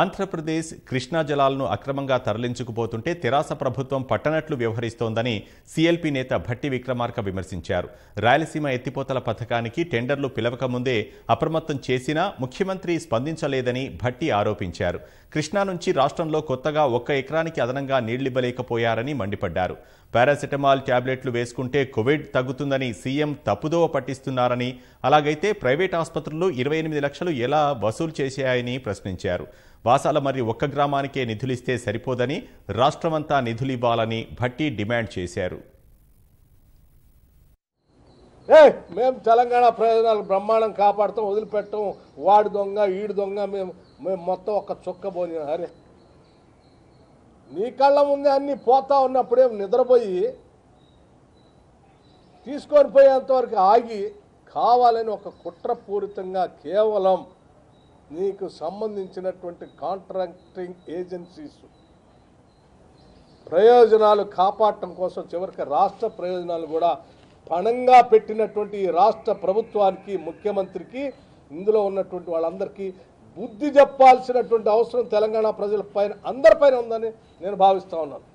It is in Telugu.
ఆంధ్రప్రదేశ్ కృష్ణా జలాలను అక్రమంగా తరలించుకుపోతుంటే తెరాస ప్రభుత్వం పట్టనట్లు వ్యవహరిస్తోందని సీఎల్పీ నేత భట్టి విక్రమార్క విమర్శించారు రాయలసీమ ఎత్తిపోతల పథకానికి టెండర్లు పిలవకముందే అప్రమత్తం చేసినా ముఖ్యమంత్రి స్పందించలేదని భట్టి ఆరోపించారు కృష్ణా నుంచి రాష్ట్రంలో కొత్తగా ఒక్క ఎకరానికి అదనంగా నీళ్లివ్వలేకపోయారని మండిపడ్డారు పారాసెటమాల్ ట్యాబ్లెట్లు వేసుకుంటే కోవిడ్ తగ్గుతుందని సీఎం తప్పుదోవ పట్టిస్తున్నారని అలాగైతే ప్రైవేట్ ఆసుపత్రులు ఇరవై ఎనిమిది లక్షలు ఎలా వసూలు చేశాయని ప్రశ్నించారు బాసాల మరి ఒక్క గ్రామానికే నిధులిస్తే సరిపోదని రాష్ట్రమంతా నిధులివ్వాలని భట్టి డిమాండ్ చేశారు ఏ మేము తెలంగాణ ప్రయోజనాలు బ్రహ్మాండం కాపాడుతాం వదిలిపెట్టం వాడి దొంగ ఈడు దొంగ మేము మేము మొత్తం ఒక్క చుక్క పోయినా అరే నీ కళ్ళ ముందే అన్నీ పోతా ఉన్నప్పుడే నిద్రపోయి తీసుకొని పోయేంతవరకు ఆగి కావాలని ఒక కుట్రపూరితంగా కేవలం నీకు సంబంధించినటువంటి కాంట్రాక్టింగ్ ఏజెన్సీస్ ప్రయోజనాలు కాపాడటం కోసం చివరికి రాష్ట్ర ప్రయోజనాలు కూడా పణంగా పెట్టినటువంటి ఈ రాష్ట్ర ప్రభుత్వానికి ముఖ్యమంత్రికి ఇందులో ఉన్నటువంటి వాళ్ళందరికీ బుద్ధి చెప్పాల్సినటువంటి అవసరం తెలంగాణ ప్రజల పైన అందరిపైన ఉందని నేను భావిస్తూ ఉన్నాను